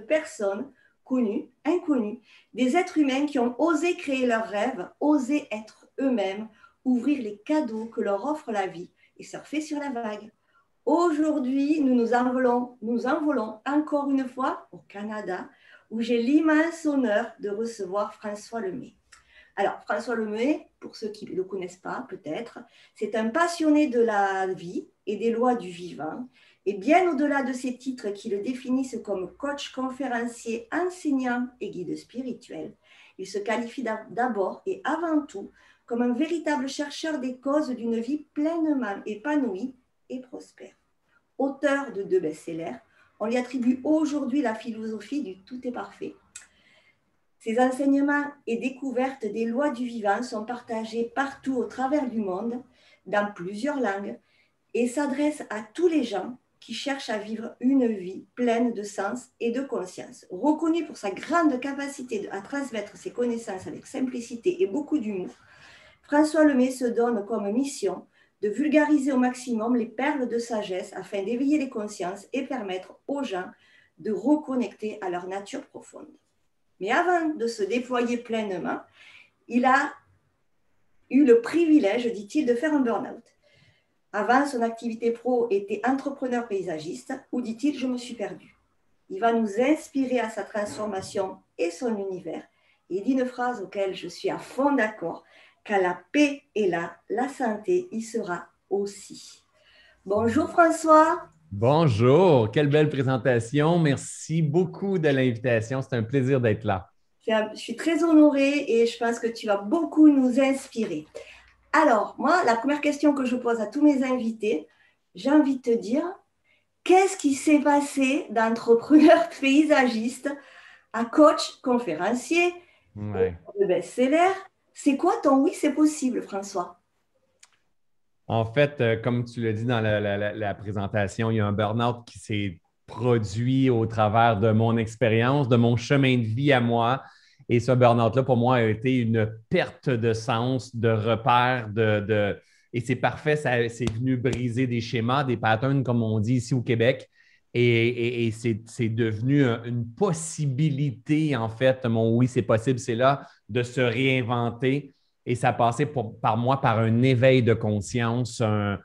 personnes, connues, inconnues, des êtres humains qui ont osé créer leurs rêves, osé être eux-mêmes, ouvrir les cadeaux que leur offre la vie et surfer sur la vague. Aujourd'hui, nous nous envolons, nous envolons encore une fois au Canada, où j'ai l'immense honneur de recevoir François Lemay. Alors, François Lemay, pour ceux qui ne le connaissent pas peut-être, c'est un passionné de la vie et des lois du vivant. Et bien au-delà de ces titres qui le définissent comme coach, conférencier, enseignant et guide spirituel, il se qualifie d'abord et avant tout comme un véritable chercheur des causes d'une vie pleinement épanouie et prospère. Auteur de deux best-sellers, on lui attribue aujourd'hui la philosophie du tout est parfait. Ses enseignements et découvertes des lois du vivant sont partagés partout au travers du monde, dans plusieurs langues, et s'adressent à tous les gens qui cherche à vivre une vie pleine de sens et de conscience. Reconnu pour sa grande capacité à transmettre ses connaissances avec simplicité et beaucoup d'humour, François Lemay se donne comme mission de vulgariser au maximum les perles de sagesse afin d'éveiller les consciences et permettre aux gens de reconnecter à leur nature profonde. Mais avant de se déployer pleinement, il a eu le privilège, dit-il, de faire un burn-out. Avant son activité pro était entrepreneur paysagiste, où dit-il Je me suis perdu. Il va nous inspirer à sa transformation et son univers. il dit une phrase auquel je suis à fond d'accord qu'à la paix est là, la santé y sera aussi. Bonjour François. Bonjour, quelle belle présentation. Merci beaucoup de l'invitation. C'est un plaisir d'être là. Je suis très honorée et je pense que tu vas beaucoup nous inspirer. Alors, moi, la première question que je pose à tous mes invités, j'ai envie de te dire, qu'est-ce qui s'est passé d'entrepreneur paysagiste à coach conférencier, de best-seller C'est quoi ton oui, c'est possible, François en fait, euh, comme tu l'as dit dans la, la, présentation, il y a un burn-out qui s'est produit au travers de mon expérience, de mon chemin de vie à moi, et ce burn-out-là, pour moi, a été une perte de sens, de repère, de. Et c'est parfait, ça, c'est venu briser des schémas, des patterns, comme on dit ici au Québec. Et, c'est, devenu une possibilité, en fait, mon oui, c'est possible, c'est là, de se réinventer. Et ça a passé, par moi par un éveil de conscience, un,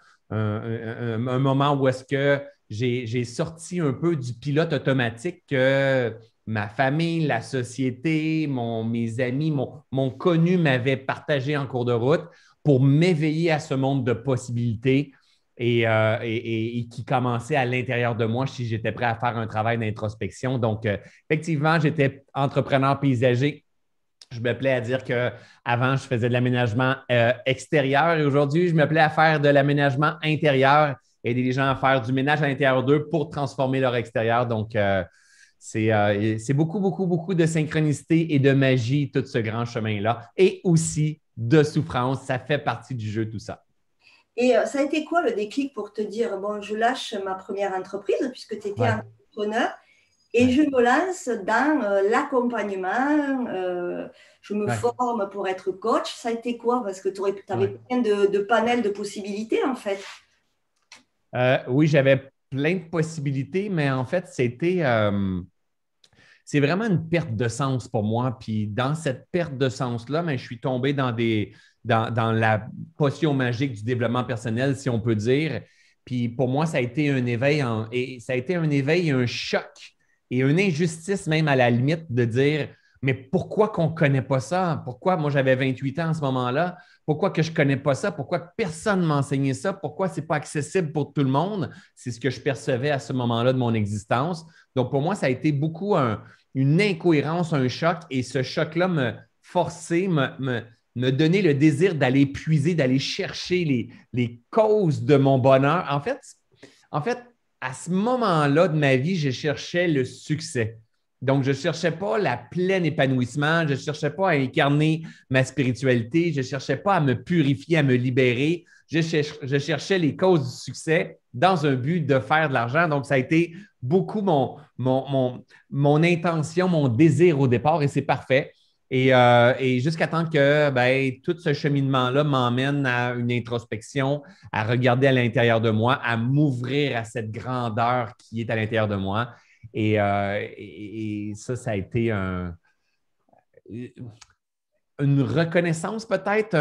moment où est-ce que j'ai, j'ai sorti un peu du pilote automatique que ma famille, la société, mes amis, mon, connu m'avaient partagé en cours de route pour m'éveiller à ce monde de possibilités euh, et, qui commençait à l'intérieur de moi si j'étais prêt à faire un travail d'introspection. Donc, euh, effectivement, j'étais entrepreneur paysager. Je me plais à dire que avant je faisais de l'aménagement euh, extérieur et aujourd'hui, je me plais à faire de l'aménagement intérieur, aider les gens à faire du ménage à l'intérieur d'eux pour transformer leur extérieur. Donc, euh, c'est beaucoup, beaucoup, beaucoup de synchronicité et de magie, tout ce grand chemin-là. Et aussi de souffrance. Ça fait partie du jeu, tout ça. Et euh, ça a été quoi le déclic pour te dire, bon, je lâche ma première entreprise, puisque tu étais entrepreneur, et je me lance dans euh, l'accompagnement, je me forme pour être coach. Ça a été quoi Parce que tu avais plein de, panels de possibilités, en fait. oui, j'avais plein de possibilités, mais en fait, c'était c'est vraiment une perte de sens pour moi. Puis dans cette perte de sens-là, ben, je suis tombé dans, des, dans, la potion magique du développement personnel, si on peut dire. Puis pour moi, ça a été un éveil et ça a été un éveil et un choc et une injustice même à la limite de dire mais pourquoi qu'on ne connaît pas ça? Pourquoi moi j'avais 28 ans à ce moment-là? Pourquoi que je ne connais pas ça? Pourquoi personne ne m'enseignait ça? Pourquoi ce n'est pas accessible pour tout le monde? C'est ce que je percevais à ce moment-là de mon existence. Donc pour moi, ça a été beaucoup une incohérence, un choc, et ce choc-là me forçait, me, me, donnait le désir d'aller puiser, d'aller chercher les, les causes de mon bonheur. En fait, en fait, à ce moment-là de ma vie, je cherchais le succès donc, je ne cherchais pas la pleine épanouissement, je ne cherchais pas à incarner ma spiritualité, je ne cherchais pas à me purifier, à me libérer. Je, cherchais les causes du succès dans un but de faire de l'argent. Donc, ça a été beaucoup mon, intention, mon désir au départ, et c'est parfait. Et, euh, jusqu'à temps que ben, tout ce cheminement-là m'emmène à une introspection, à regarder à l'intérieur de moi, à m'ouvrir à cette grandeur qui est à l'intérieur de moi euh, et, ça, ça a été une reconnaissance peut-être.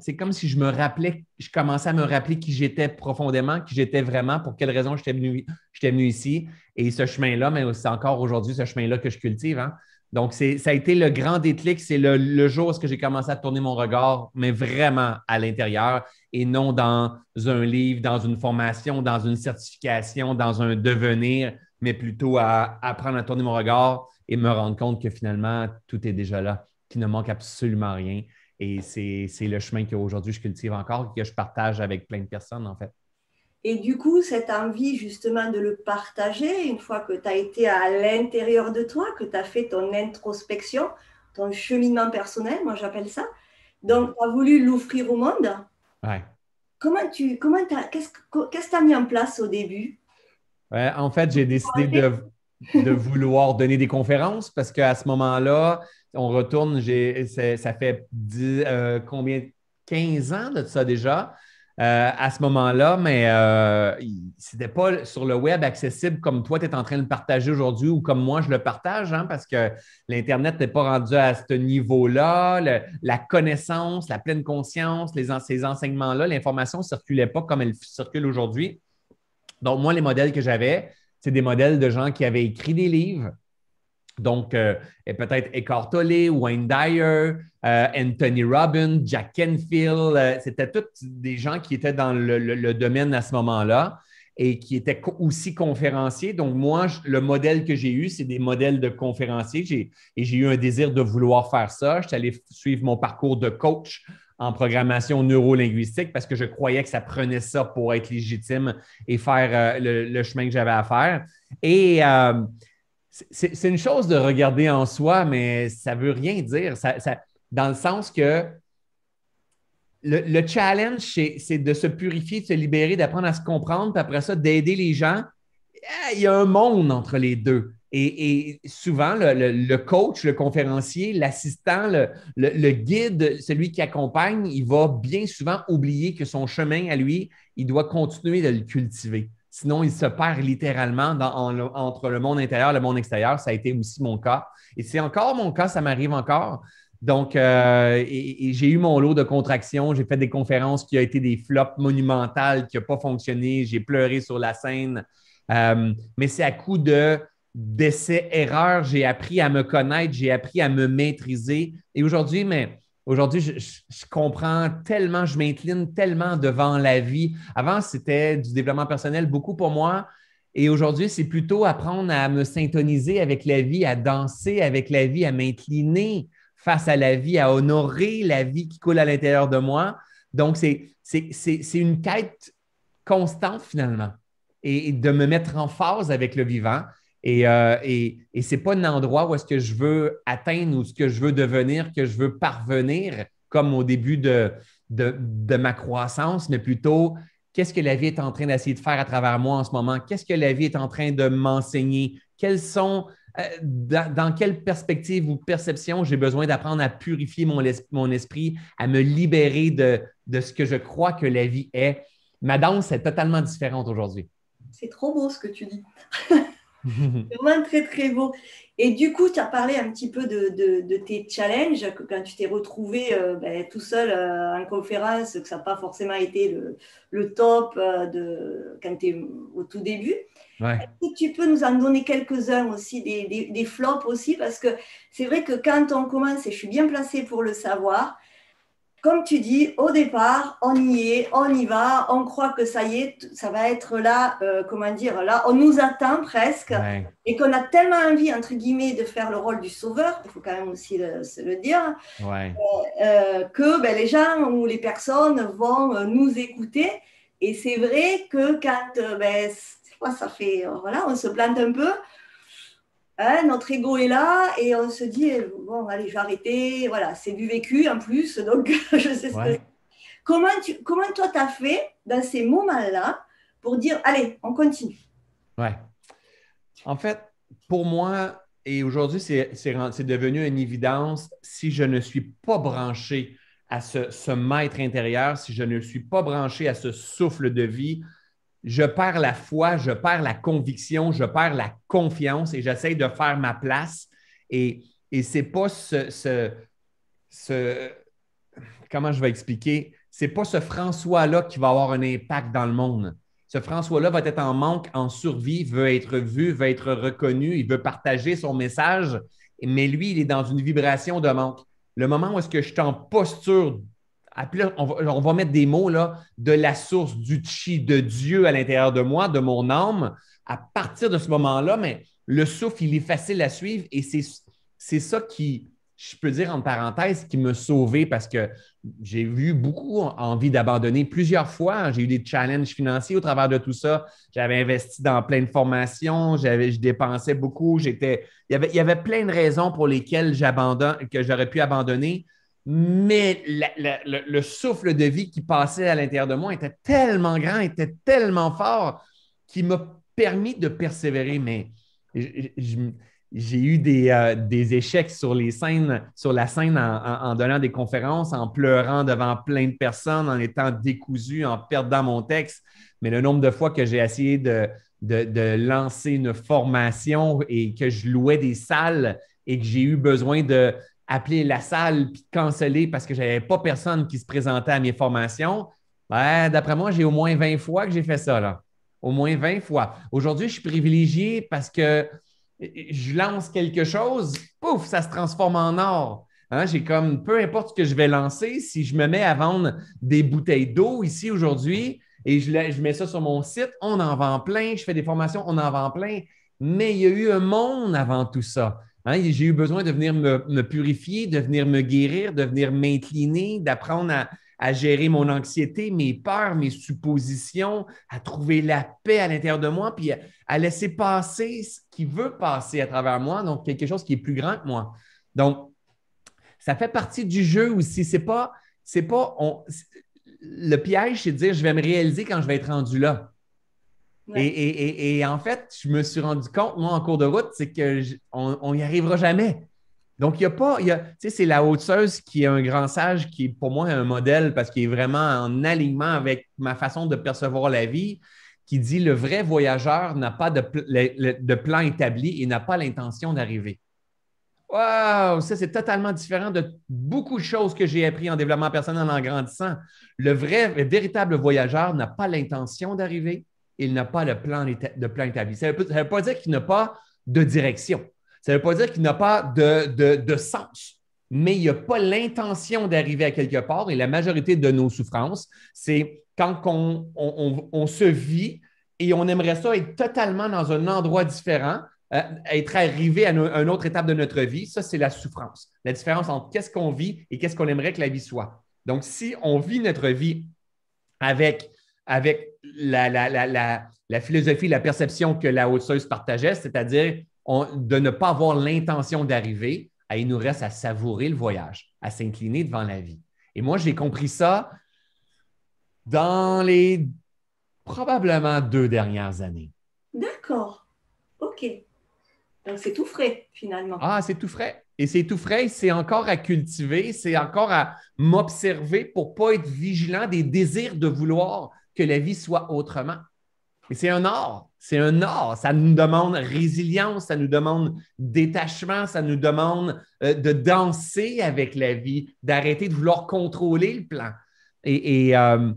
c'est comme si je me rappelais, je commençais à me rappeler qui j'étais profondément, qui j'étais vraiment, pour quelle raison j'étais venu, venu ici. Et ce chemin-là, mais c'est encore aujourd'hui ce chemin-là que je cultive. Hein. Donc, ça a été le grand déclic. C'est le, le jour où j'ai commencé à tourner mon regard, mais vraiment à l'intérieur et non dans un livre, dans une formation, dans une certification, dans un devenir, mais plutôt à apprendre à tourner mon regard et me rendre compte que finalement, tout est déjà là, qu'il ne manque absolument rien. Et c'est le chemin qu'aujourd'hui je cultive encore, que je partage avec plein de personnes, en fait. Et du coup, cette envie justement de le partager, une fois que tu as été à l'intérieur de toi, que tu as fait ton introspection, ton cheminement personnel, moi j'appelle ça, donc tu as voulu l'offrir au monde. Ouais. Comment tu, comment qu'est-ce que tu as mis en place au début euh, en fait, j'ai décidé de, vouloir donner des conférences parce qu'à ce moment-là, on retourne, ça fait euh, combien, 15 ans de ça déjà. Euh, à ce moment-là, mais euh, c'était pas sur le web accessible comme toi, tu es en train de le partager aujourd'hui ou comme moi, je le partage, hein, parce que l'Internet n'était pas rendu à ce niveau-là. La connaissance, la pleine conscience, les, ces enseignements-là, l'information ne circulait pas comme elle circule aujourd'hui. Donc, moi, les modèles que j'avais, c'est des modèles de gens qui avaient écrit des livres. Donc, euh, peut-être Eckhart Tolle, Wayne Dyer, euh, Anthony Robbins, Jack Kenfield. Euh, c'était tous des gens qui étaient dans le, domaine à ce moment-là et qui étaient aussi conférenciers. Donc, moi, le modèle que j'ai eu, c'est des modèles de conférenciers. Et j'ai eu un désir de vouloir faire ça. j'étais allé suivre mon parcours de coach en programmation neurolinguistique parce que je croyais que ça prenait ça pour être légitime et faire euh, le, chemin que j'avais à faire. Et euh, c'est une chose de regarder en soi, mais ça ne veut rien dire. dans le sens que le, le challenge, c'est de se purifier, de se libérer, d'apprendre à se comprendre, puis après ça, d'aider les gens. Eh, il y a un monde entre les deux. Et, souvent, le, coach, le conférencier, l'assistant, le, guide, celui qui accompagne, il va bien souvent oublier que son chemin à lui, il doit continuer de le cultiver. Sinon, il se perd littéralement entre le monde intérieur et le monde extérieur. Ça a été aussi mon cas. Et c'est encore mon cas, ça m'arrive encore. Donc, euh, j'ai eu mon lot de contractions. J'ai fait des conférences qui ont été des flops monumentales, qui n'ont pas fonctionné. J'ai pleuré sur la scène. Euh, mais c'est à coup de d'essais-erreurs, j'ai appris à me connaître, j'ai appris à me maîtriser. Et aujourd'hui, mais aujourd'hui, je, je, comprends tellement, je m'incline tellement devant la vie. Avant, c'était du développement personnel beaucoup pour moi. Et aujourd'hui, c'est plutôt apprendre à me syntoniser avec la vie, à danser avec la vie, à m'incliner face à la vie, à honorer la vie qui coule à l'intérieur de moi. Donc, c'est une quête constante finalement et de me mettre en phase avec le vivant. Et, euh, ce n'est pas un endroit où est-ce que je veux atteindre ou ce que je veux devenir, que je veux parvenir, comme au début de, de, ma croissance, mais plutôt qu'est-ce que la vie est en train d'essayer de faire à travers moi en ce moment, qu'est-ce que la vie est en train de m'enseigner, quels sont, euh, dans, quelle perspective ou perception j'ai besoin d'apprendre à purifier mon, mon, esprit, à me libérer de, de ce que je crois que la vie est. Ma danse est totalement différente aujourd'hui. C'est trop beau ce que tu dis. Vraiment mhm. très, très beau. Et du coup, tu as parlé un petit peu de, tes challenges, quand tu t'es retrouvé euh, ben, tout seul euh, en conférence, que ça n'a pas forcément été le, top euh, quand tu es au tout début. Est-ce que tu peux nous en donner quelques-uns aussi, des, des, flops aussi Parce que c'est vrai que quand on commence, et je suis bien placée pour le savoir, comme tu dis, au départ, on y est, on y va, on croit que ça y est, ça va être là, euh, comment dire, là, on nous attend presque, et qu'on a tellement envie, entre guillemets, de faire le rôle du sauveur, il faut quand même aussi le, se le dire, euh, euh, que ben, les gens ou les personnes vont nous écouter. Et c'est vrai que quand ben, quoi, ça fait, voilà, on se plante un peu, Hein, notre ego est là et on se dit eh, bon allez je vais arrêter voilà c'est du vécu en plus donc je sais ce que comment comment toi t'as fait dans ces moments là pour dire allez on continue ouais en fait pour moi et aujourd'hui c'est devenu une évidence si je ne suis pas branché à ce, ce maître intérieur si je ne suis pas branché à ce souffle de vie je perds la foi, je perds la conviction, je perds la confiance et j'essaie de faire ma place. Et, et c'est pas ce, ce, Comment je vais expliquer? C'est pas ce François-là qui va avoir un impact dans le monde. Ce François-là va être en manque, en survie, veut être vu, veut être reconnu, il veut partager son message, mais lui, il est dans une vibration de manque. Le moment où est-ce que je suis en posture on, va, mettre des mots là, de la source du chi de Dieu à l'intérieur de moi, de mon âme. À partir de ce moment-là, mais le souffle, il est facile à suivre et c'est ça qui, je peux dire en parenthèse, qui me sauvait parce que j'ai eu beaucoup envie d'abandonner plusieurs fois. J'ai eu des challenges financiers au travers de tout ça. J'avais investi dans plein de formations, j'avais, je dépensais beaucoup. J'étais, il, y avait, il y avait plein de raisons pour lesquelles que j'aurais pu abandonner mais le, souffle de vie qui passait à l'intérieur de moi était tellement grand, était tellement fort, qui m'a permis de persévérer. Mais j'ai eu euh, des, échecs sur les scènes, sur la scène en, donnant des conférences, en pleurant devant plein de personnes, en étant décousu, en perdant mon texte. Mais le nombre de fois que j'ai essayé de lancer une formation et que je louais des salles et que j'ai eu besoin de appeler la salle puis canceller parce que j'avais pas personne qui se présentait à mes formations, ben, d'après moi, j'ai au moins 20 fois que j'ai fait ça. Au moins 20 fois. Aujourd'hui, je suis privilégié parce que euh, je lance quelque chose, pouf, ça se transforme en or. Hein. j'ai comme, peu importe ce que je vais lancer, si je me mets à vendre des bouteilles d'eau ici aujourd'hui et je, je, mets ça sur mon site, on en vend plein, je fais des formations, on en vend plein. Mais il y a eu un monde avant tout ça. Hein, j'ai eu besoin de venir me, purifier, de venir me guérir, de venir m'incliner, d'apprendre à, gérer mon anxiété, mes peurs, mes suppositions, à trouver la paix à l'intérieur de moi, puis à, laisser passer ce qui veut passer à travers moi, donc quelque chose qui est plus grand que moi. Donc, ça fait partie du jeu aussi. C'est pas, c'est pas, on, le piège, c'est de dire je vais me réaliser quand je vais être rendu là. Et, en fait, je me suis rendu compte, moi, en cours de route, c'est qu'on n'y arrivera jamais. Donc, il n'y a pas, tu sais, c'est la hauteuse qui est un grand sage qui est pour moi un modèle parce qu'il est vraiment en alignement avec ma façon de percevoir la vie, qui dit le vrai voyageur n'a pas de, plan établi et n'a pas l'intention d'arriver. Wow, ça c'est totalement différent de beaucoup de choses que j'ai appris en développement personnel en grandissant. Le vrai, véritable voyageur n'a pas l'intention d'arriver, il n'a pas de plan, de plan établi. Ça ne veut, pas dire qu'il n'a pas de direction. Ça ne veut pas dire qu'il n'a pas de, sens. Mais il n'a pas l'intention d'arriver à quelque part. Et la majorité de nos souffrances, c'est quand on, se vit et on aimerait ça être totalement dans un endroit différent, euh, être arrivé à une autre étape de notre vie. Ça, c'est la souffrance. La différence entre qu'est-ce qu'on vit et qu'est-ce qu'on aimerait que la vie soit. Donc, si on vit notre vie avec, avec la, la, philosophie, la perception que la hausseuse partageait, c'est-à-dire de ne pas avoir l'intention d'arriver, eh, il nous reste à savourer le voyage, à s'incliner devant la vie. Et moi, j'ai compris ça dans les probablement deux dernières années. D'accord. OK. Donc, c'est tout frais, finalement. Ah, c'est tout frais. Et c'est tout frais, c'est encore à cultiver, c'est encore à m'observer pour ne pas être vigilant des désirs de vouloir que la vie soit autrement. Et c'est un art, c'est un art. Ça nous demande résilience, ça nous demande détachement, ça nous demande euh, de danser avec la vie, d'arrêter de vouloir contrôler le plan. Et, et, euh,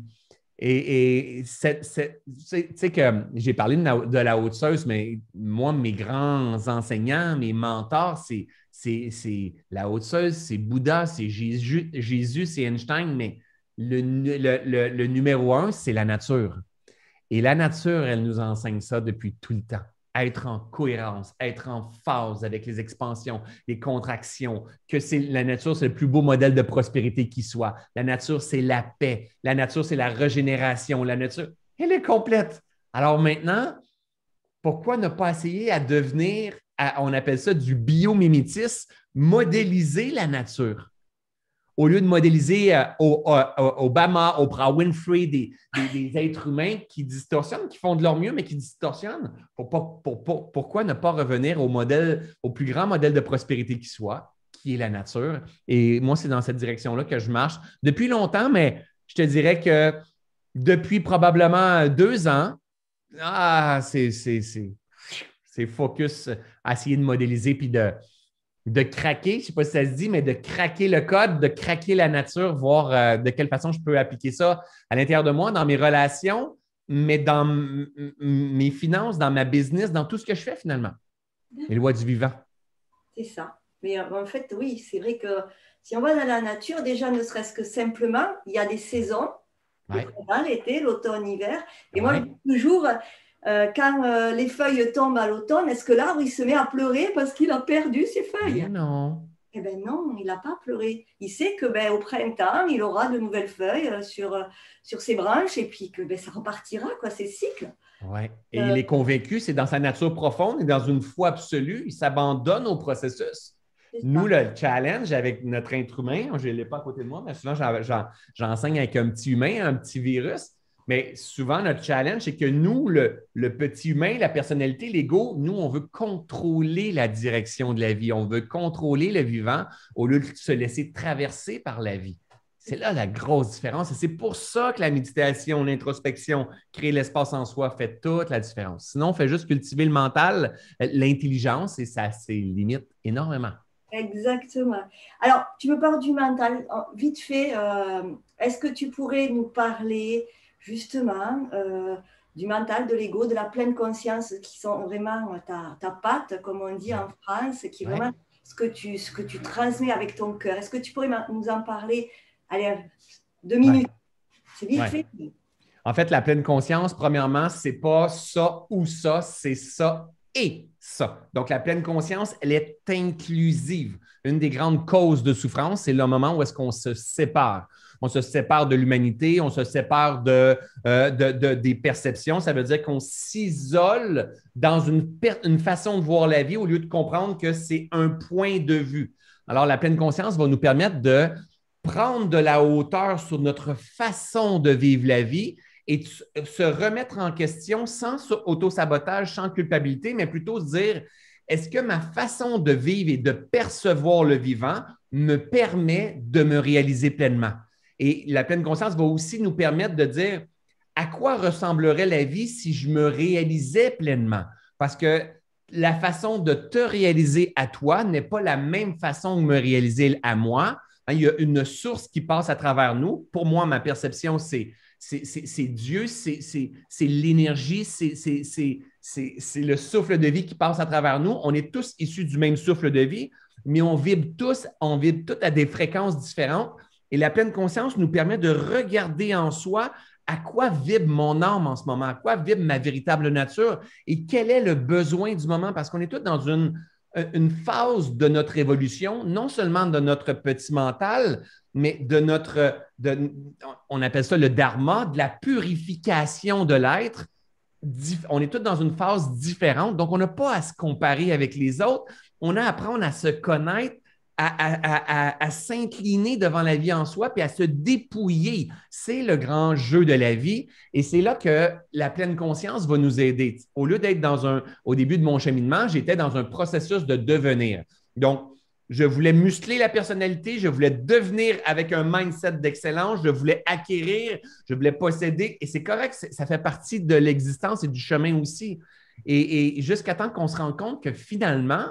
tu sais que j'ai parlé de la, haute mais moi, mes grands enseignants, mes mentors, c'est la haute c'est Bouddha, c'est Jésus c'est Einstein, mais le, numéro un, c'est la nature. Et la nature, elle nous enseigne ça depuis tout le temps. Être en cohérence, être en phase avec les expansions, les contractions, que c'est la nature, c'est le plus beau modèle de prospérité qui soit. La nature, c'est la paix. La nature, c'est la régénération. La nature, elle est complète. Alors maintenant, pourquoi ne pas essayer à devenir, on appelle ça du biomimétisme, modéliser la nature? au lieu de modéliser euh, au, Obama, Oprah Winfrey, des, êtres humains qui distorsionnent, qui font de leur mieux, mais qui distorsionnent, pourquoi ne pas revenir au modèle, au plus grand modèle de prospérité qui soit, qui est la nature? Et moi, c'est dans cette direction-là que je marche depuis longtemps, mais je te dirais que depuis probablement deux ans, ah, c'est focus à essayer de modéliser puis de, de craquer, je ne sais pas si ça se dit, mais de craquer le code, de craquer la nature, voir euh, de quelle façon je peux appliquer ça à l'intérieur de moi, dans mes relations, mais dans mes finances, dans ma business, dans tout ce que je fais finalement. Les lois du vivant. C'est ça. Mais euh, en fait, oui, c'est vrai que si on va dans la nature, déjà, ne serait-ce que simplement, il y a des saisons. L'été, l'automne, l'hiver. Et je moi, toujours, euh, quand euh, les feuilles tombent à l'automne, est-ce que l'arbre il se met à pleurer parce qu'il a perdu ses feuilles Non. Eh bien non, il n'a pas pleuré. Il sait que ben, au printemps, il aura de nouvelles feuilles euh, sur, sur ses branches et puis que ben, ça repartira, quoi, ces cycles. Ouais. Et il est convaincu, c'est dans sa nature profonde et dans une foi absolue, il s'abandonne au processus. Nous, le challenge avec notre être humain, je ne l'ai pas à côté de moi, mais souvent j'enseigne avec un petit humain, un petit virus. Mais souvent, notre challenge, c'est que nous, le, le, petit humain, la personnalité, l'ego, nous, on veut contrôler la direction de la vie. On veut contrôler le vivant au lieu de se laisser traverser par la vie. C'est là la grosse différence. Et c'est pour ça que la méditation, l'introspection, créer l'espace en soi fait toute la différence. Sinon, on fait juste cultiver le mental, l'intelligence, et ça se limite énormément. Exactement. Alors, tu me parles du mental. Vite fait, euh, est-ce que tu pourrais nous parler justement euh, du mental, de l'ego, de la pleine conscience qui sont vraiment euh, ta, patte, comme on dit en France, qui vraiment ce, que tu, ce que tu transmets avec ton cœur. Est-ce que tu pourrais nous en parler Allez, deux minutes. C'est vite fait. En fait, la pleine conscience, premièrement, c'est pas ça ou ça, c'est ça et ça. Donc, la pleine conscience, elle est inclusive. Une des grandes causes de souffrance, c'est le moment où est-ce qu'on se sépare. On se sépare de l'humanité, on se sépare de, euh, de, des perceptions. Ça veut dire qu'on s'isole dans une, une façon de voir la vie au lieu de comprendre que c'est un point de vue. Alors, la pleine conscience va nous permettre de prendre de la hauteur sur notre façon de vivre la vie et euh, se remettre en question sans auto-sabotage, sans culpabilité, mais plutôt se dire, est-ce que ma façon de vivre et de percevoir le vivant me permet de me réaliser pleinement? Et la pleine conscience va aussi nous permettre de dire à quoi ressemblerait la vie si je me réalisais pleinement? Parce que la façon de te réaliser à toi n'est pas la même façon de me réaliser à moi. Hein, il y a une source qui passe à travers nous. Pour moi, ma perception, c'est c'est Dieu, c'est l'énergie, c'est le souffle de vie qui passe à travers nous. On est tous issus du même souffle de vie, mais on vibre tous, on vibre tous à des fréquences différentes. Et la pleine conscience nous permet de regarder en soi à quoi vibre mon âme en ce moment, à quoi vibre ma véritable nature et quel est le besoin du moment, parce qu'on est tous dans une euh, une phase de notre évolution, non seulement de notre petit mental, mais de notre, on appelle ça le dharma, de la purification de l'être. On est tous dans une phase différente, donc on n'a pas à se comparer avec les autres, on a à apprendre à se connaître à, s'incliner devant la vie en soi, puis à se dépouiller. C'est le grand jeu de la vie et c'est là que la pleine conscience va nous aider. Au lieu d'être dans un, au début de mon cheminement, j'étais dans un processus de devenir. Donc, je voulais muscler la personnalité, je voulais devenir avec un mindset d'excellence, je voulais acquérir, je voulais posséder. Et c'est correct, ça fait partie de l'existence et du chemin aussi. Et, jusqu'à temps qu'on se rende compte que finalement,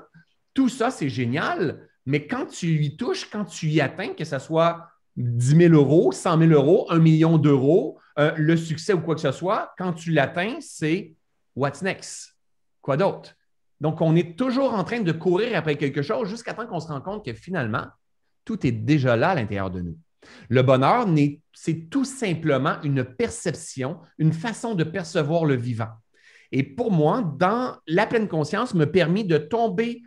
tout ça, c'est génial, mais quand tu y touches, quand tu y atteins, que ce soit 10 000 euros, 100 000 euros, 1 million d'euros, euh, le succès ou quoi que ce soit, quand tu l'atteins, c'est what's next? Quoi d'autre? Donc, on est toujours en train de courir après quelque chose jusqu'à temps qu'on se rende compte que finalement, tout est déjà là à l'intérieur de nous. Le bonheur, c'est tout simplement une perception, une façon de percevoir le vivant. Et pour moi, dans la pleine conscience, me permet de tomber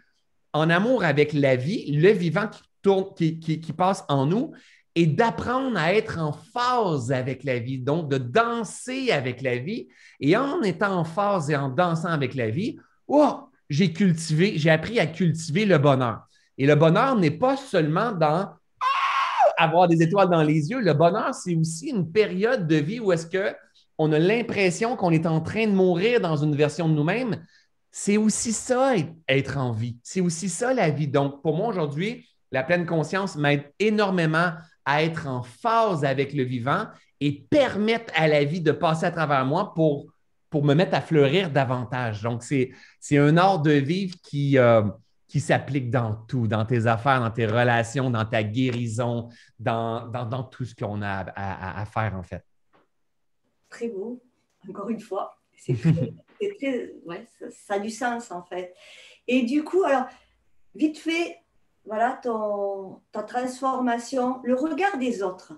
en amour avec la vie, le vivant qui, tourne, qui, passe en nous, et d'apprendre à être en phase avec la vie, donc de danser avec la vie. Et en étant en phase et en dansant avec la vie, oh, j'ai cultivé, j'ai appris à cultiver le bonheur. Et le bonheur n'est pas seulement dans ah, avoir des étoiles dans les yeux. Le bonheur, c'est aussi une période de vie où est-ce que on a l'impression qu'on est en train de mourir dans une version de nous-mêmes, c'est aussi ça, être en vie. C'est aussi ça, la vie. Donc, pour moi, aujourd'hui, la pleine conscience m'aide énormément à être en phase avec le vivant et permettre à la vie de passer à travers moi pour, pour me mettre à fleurir davantage. Donc, c'est un art de vivre qui, euh, qui s'applique dans tout, dans tes affaires, dans tes relations, dans ta guérison, dans, tout ce qu'on a à faire, en fait. Très beau, encore une fois. C'est ouais, ça, a du sens en fait. Et du coup, alors, vite fait, voilà ton, ta transformation, le regard des autres.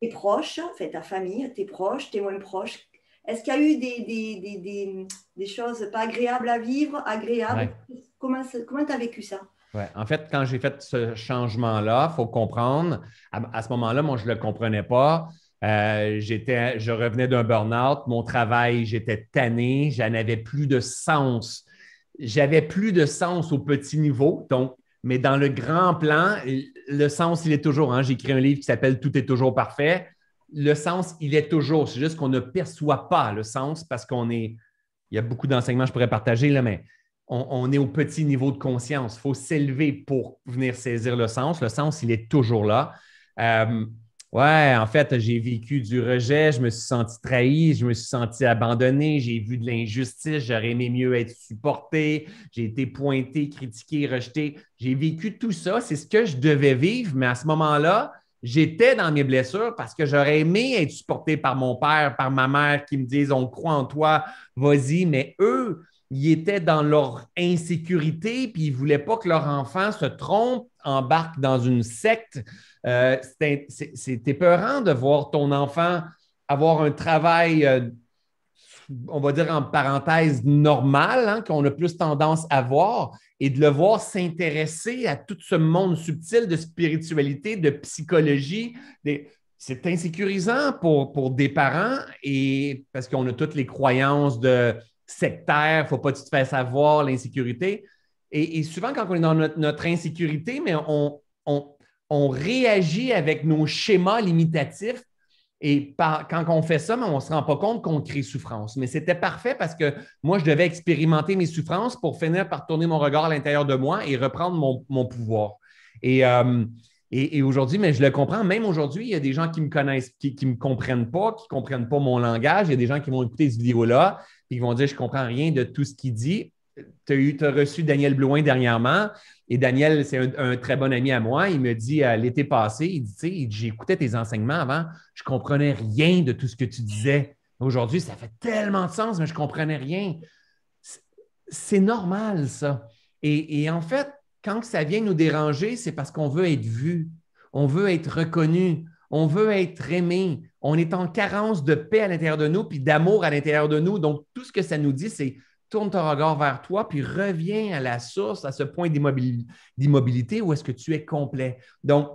Tes proches, en fait, ta famille, tes proches, tes moins proches. Est-ce qu'il y a eu des, des, des, des, choses pas agréables à vivre, agréables Comment tu as vécu ça Ouais. En fait, quand j'ai fait ce changement-là, il faut comprendre, à, à ce moment-là, moi, je ne le comprenais pas. Euh, je revenais d'un burn-out, mon travail, j'étais tanné, j'en avais plus de sens. J'avais plus de sens au petit niveau, donc, mais dans le grand plan, le sens, il est toujours. Hein, j'ai écrit un livre qui s'appelle Tout est toujours parfait. Le sens, il est toujours. C'est juste qu'on ne perçoit pas le sens parce qu'on est. Il y a beaucoup d'enseignements que je pourrais partager, là, mais on, est au petit niveau de conscience. Il faut s'élever pour venir saisir le sens. Le sens, il est toujours là. Euh, Ouais, en fait, j'ai vécu du rejet, je me suis senti trahi, je me suis senti abandonné, j'ai vu de l'injustice, j'aurais aimé mieux être supporté, j'ai été pointé, critiqué, rejeté. J'ai vécu tout ça, c'est ce que je devais vivre, mais à ce moment-là, j'étais dans mes blessures parce que j'aurais aimé être supporté par mon père, par ma mère qui me disent on croit en toi, vas-y, mais eux, ils étaient dans leur insécurité, puis ils ne voulaient pas que leur enfant se trompe embarque dans une secte. Euh, c'est épeurant de voir ton enfant avoir un travail, euh, on va dire en parenthèse, normal, hein, qu'on a plus tendance à voir, et de le voir s'intéresser à tout ce monde subtil de spiritualité, de psychologie. C'est insécurisant pour, des parents et parce qu'on a toutes les croyances de sectaire, il ne faut pas que tu te fasses avoir l'insécurité. Et, souvent, quand on est dans notre, insécurité, mais on, réagit avec nos schémas limitatifs. Et quand on fait ça, on ne se rend pas compte qu'on crée souffrance. Mais c'était parfait parce que moi, je devais expérimenter mes souffrances pour finir par tourner mon regard à l'intérieur de moi et reprendre mon, pouvoir. Euh, et, aujourd'hui, mais je le comprends. Même aujourd'hui, il y a des gens qui me connaissent, qui ne me comprennent pas, qui ne comprennent pas mon langage. Il y a des gens qui vont écouter cette vidéo-là et qui vont dire Je ne comprends rien de tout ce qu'il dit tu as, as, reçu Daniel Blouin dernièrement, et Daniel, c'est un, très bon ami à moi. Il me dit euh, l'été passé, il dit, J'écoutais tes enseignements avant, je ne comprenais rien de tout ce que tu disais. Aujourd'hui, ça fait tellement de sens, mais je ne comprenais rien. C'est normal, ça. Et, et en fait, quand ça vient nous déranger, c'est parce qu'on veut être vu, on veut être reconnu, on veut être aimé. On est en carence de paix à l'intérieur de nous, puis d'amour à l'intérieur de nous. Donc, tout ce que ça nous dit, c'est tourne ton regard vers toi, puis reviens à la source, à ce point d'immobilité où est-ce que tu es complet. Donc,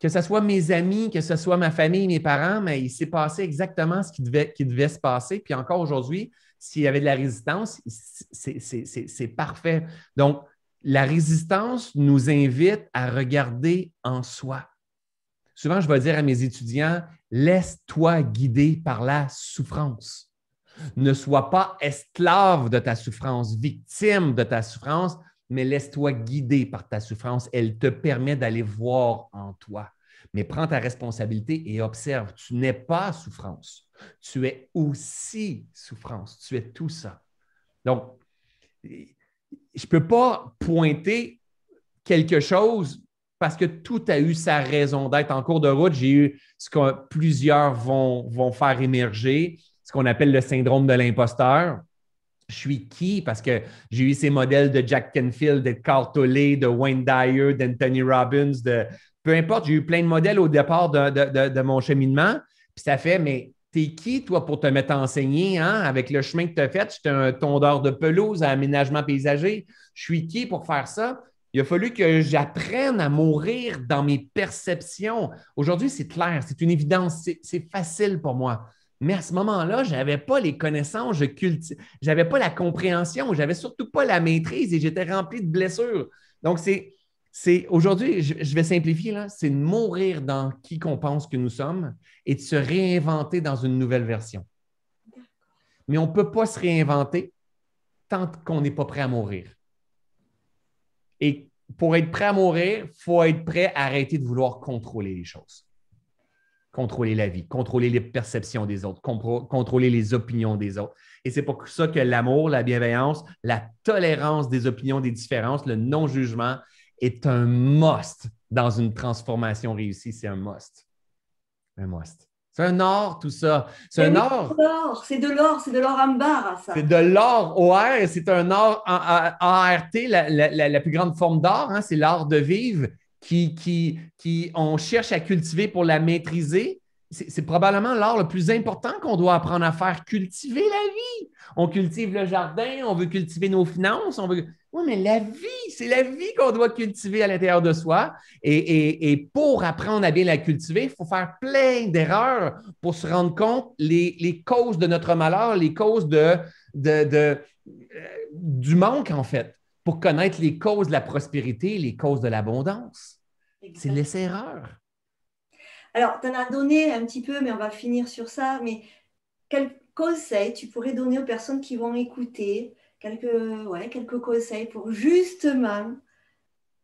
que ce soit mes amis, que ce soit ma famille, mes parents, mais il s'est passé exactement ce qui devait, qui devait se passer. Puis encore aujourd'hui, s'il y avait de la résistance, c'est parfait. Donc, la résistance nous invite à regarder en soi. Souvent, je vais dire à mes étudiants, laisse-toi guider par la souffrance. Ne sois pas esclave de ta souffrance, victime de ta souffrance, mais laisse-toi guider par ta souffrance. Elle te permet d'aller voir en toi. Mais prends ta responsabilité et observe. Tu n'es pas souffrance. Tu es aussi souffrance. Tu es tout ça. Donc, je ne peux pas pointer quelque chose parce que tout a eu sa raison d'être. En cours de route, j'ai eu ce que plusieurs vont, vont faire émerger qu'on appelle le syndrome de l'imposteur. Je suis qui? Parce que j'ai eu ces modèles de Jack Canfield, de Carl Tolley, de Wayne Dyer, d'Anthony Robbins, de peu importe, j'ai eu plein de modèles au départ de, mon cheminement. Puis ça fait, mais t'es qui, toi, pour te mettre à enseigner, hein? Avec le chemin que tu as fait, j'étais un tondeur de pelouse à aménagement paysager. Je suis qui pour faire ça? Il a fallu que j'apprenne à mourir dans mes perceptions. Aujourd'hui, c'est clair, c'est une évidence, c'est facile pour moi. Mais à ce moment-là, je n'avais pas les connaissances, je n'avais pas la compréhension, je n'avais surtout pas la maîtrise et j'étais rempli de blessures. Donc, c'est, aujourd'hui, je, vais simplifier, c'est de mourir dans qui qu'on pense que nous sommes et de se réinventer dans une nouvelle version. Mais on ne peut pas se réinventer tant qu'on n'est pas prêt à mourir. Et pour être prêt à mourir, il faut être prêt à arrêter de vouloir contrôler les choses contrôler la vie, contrôler les perceptions des autres, contrôler les opinions des autres. Et c'est pour ça que l'amour, la bienveillance, la tolérance des opinions, des différences, le non-jugement est un must dans une transformation réussie. C'est un must. Un must. C'est un or, tout ça. C'est un or. C'est de l'or, c'est de l'or en barre, ça. C'est de l'or OR, c'est un or ART, la, la, la, la, plus grande forme d'or, hein. c'est l'art de vivre qui, qui, on cherche à cultiver pour la maîtriser, c'est probablement l'art le plus important qu'on doit apprendre à faire, cultiver la vie. On cultive le jardin, on veut cultiver nos finances, on veut... Oui, mais la vie, c'est la vie qu'on doit cultiver à l'intérieur de soi. Et, pour apprendre à bien la cultiver, il faut faire plein d'erreurs pour se rendre compte les, causes de notre malheur, les causes de, euh, du manque, en fait pour connaître les causes de la prospérité, les causes de l'abondance. C'est laisser erreur. Alors, tu en as donné un petit peu, mais on va finir sur ça. Mais quel conseils tu pourrais donner aux personnes qui vont écouter quelques, ouais, quelques conseils pour justement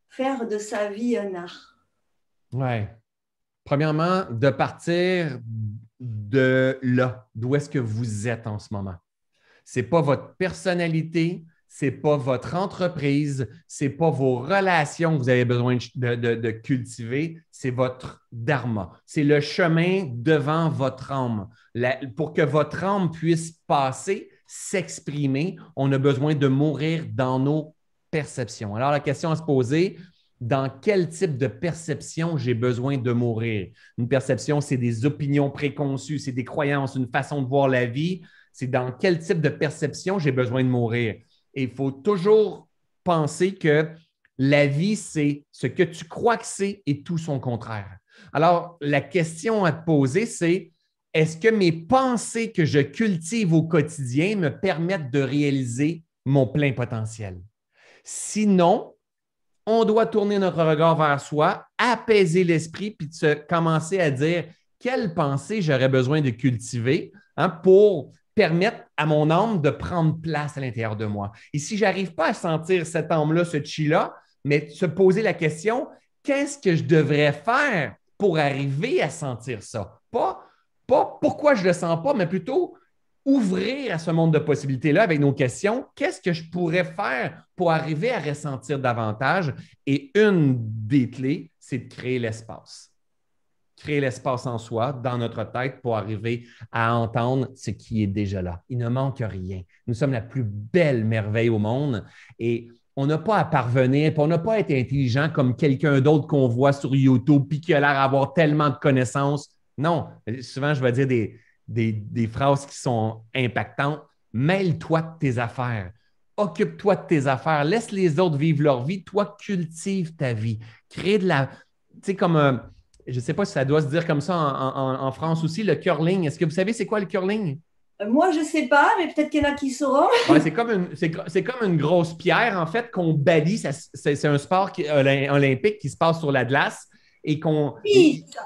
faire de sa vie un art? Oui. Premièrement, de partir de là, d'où est-ce que vous êtes en ce moment. Ce n'est pas votre personnalité, c'est pas votre entreprise, c'est pas vos relations que vous avez besoin de, cultiver, c'est votre dharma. C'est le chemin devant votre âme. pour que votre âme puisse passer, s'exprimer, on a besoin de mourir dans nos perceptions. Alors la question à se poser, dans quel type de perception j'ai besoin de mourir? Une perception, c'est des opinions préconçues, c'est des croyances, une façon de voir la vie. C'est dans quel type de perception j'ai besoin de mourir? il faut toujours penser que la vie, c'est ce que tu crois que c'est et tout son contraire. Alors, la question à te poser, c'est est-ce que mes pensées que je cultive au quotidien me permettent de réaliser mon plein potentiel? Sinon, on doit tourner notre regard vers soi, apaiser l'esprit, puis se, commencer à dire quelles pensées j'aurais besoin de cultiver hein, pour permettre à mon âme de prendre place à l'intérieur de moi. Et si je n'arrive pas à sentir cette âme-là, ce chi-là, mais se poser la question, qu'est-ce que je devrais faire pour arriver à sentir ça? Pas, pas pourquoi je ne le sens pas, mais plutôt ouvrir à ce monde de possibilités-là avec nos questions. Qu'est-ce que je pourrais faire pour arriver à ressentir davantage? Et une des clés, c'est de créer l'espace créer l'espace en soi, dans notre tête, pour arriver à entendre ce qui est déjà là. Il ne manque rien. Nous sommes la plus belle merveille au monde et on n'a pas à parvenir, on n'a pas à être intelligent comme quelqu'un d'autre qu'on voit sur YouTube, puis qui a l'air d'avoir tellement de connaissances. Non, souvent je vais dire des, des, phrases qui sont impactantes. Mêle-toi de tes affaires. Occupe-toi de tes affaires. Laisse les autres vivre leur vie. Toi, cultive ta vie. Créer de la. Tu sais, comme un je ne sais pas si ça doit se dire comme ça en, France aussi, le curling. Est-ce que vous savez c'est quoi le curling? Euh, moi, je ne sais pas, mais peut-être qu'il y en a qui sauront. c'est, comme une, comme une grosse pierre, en fait, qu'on balie. c'est, un sport olympique qui se passe sur la glace et qu'on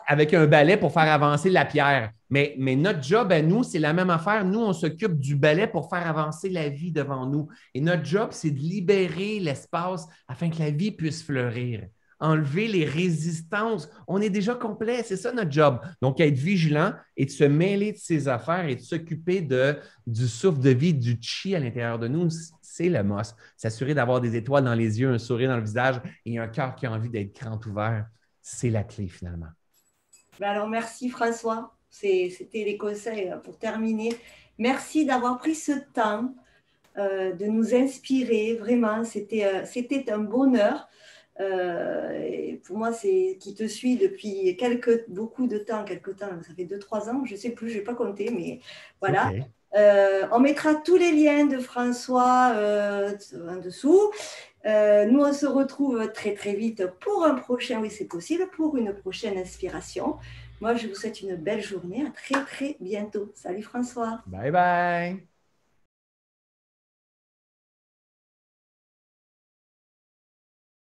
avec un balai pour faire avancer la pierre. Mais, mais notre job à nous, c'est la même affaire. Nous, on s'occupe du balai pour faire avancer la vie devant nous. Et notre job, c'est de libérer l'espace afin que la vie puisse fleurir enlever les résistances. On est déjà complet, c'est ça notre job. Donc, être vigilant et de se mêler de ses affaires et de s'occuper de, du souffle de vie, du chi à l'intérieur de nous, c'est le must. S'assurer d'avoir des étoiles dans les yeux, un sourire dans le visage et un cœur qui a envie d'être grand ouvert, c'est la clé finalement. Ben alors, merci François. C'était les conseils euh, pour terminer. Merci d'avoir pris ce temps euh, de nous inspirer. Vraiment, c'était euh, c'était un bonheur. Euh, pour moi, c'est qui te suit depuis quelques, beaucoup de temps, quelques temps, ça fait 2-3 ans, je ne sais plus, je vais pas compté, mais voilà. Euh, on mettra tous les liens de François euh, en dessous. nous, on se retrouve très très vite pour un prochain, oui c'est possible, pour une prochaine inspiration. Moi, je vous souhaite une belle journée. À très très bientôt. Salut François. Bye bye.